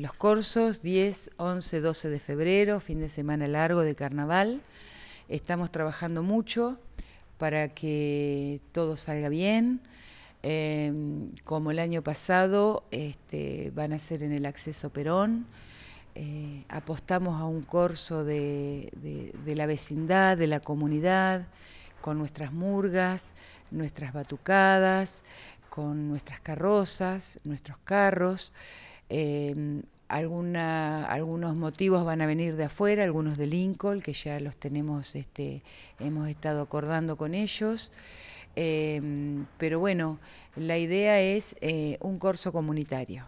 Los cursos 10, 11, 12 de febrero, fin de semana largo de carnaval. Estamos trabajando mucho para que todo salga bien. Em, como el año pasado, este, van a ser en el acceso Perón. Eh, apostamos a un corso de, la vecindad, de la comunidad, con nuestras murgas, nuestras batucadas, con nuestras carrozas, nuestros carros. Em, algunos motivos van a venir de afuera, algunos de Lincoln, que ya los tenemos, este, hemos estado acordando con ellos. Em, pero bueno, la idea es eh, un corso comunitario.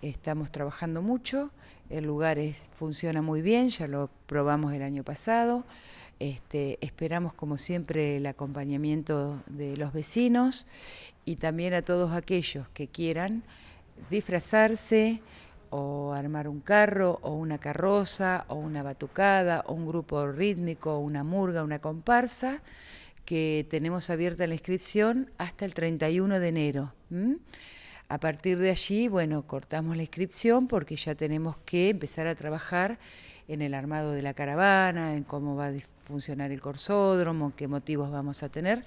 Estamos trabajando mucho, el lugar funciona muy bien, ya lo probamos el año pasado. Este, esperamos, como siempre, el acompañamiento de los vecinos y también a todos aquellos que quieran disfrazarse o armar un carro o una carroza o una batucada o un grupo rítmico, una murga, una comparsa, que tenemos abierta la inscripción hasta el 31 de enero. A partir de allí, bueno, cortamos la inscripción porque ya tenemos que empezar a trabajar en el armado de la caravana, en cómo va a funcionar el corsódromo, qué motivos vamos a tener.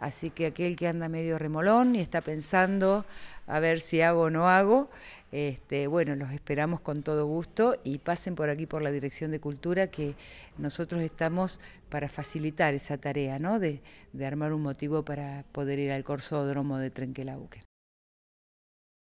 Así que aquel que anda medio remolón y está pensando a ver si hago o no hago, este, bueno, los esperamos con todo gusto y pasen por aquí por la Dirección de Cultura que nosotros estamos para facilitar esa tarea, ¿no? De, armar un motivo para poder ir al corsódromo de Trenquelauquen.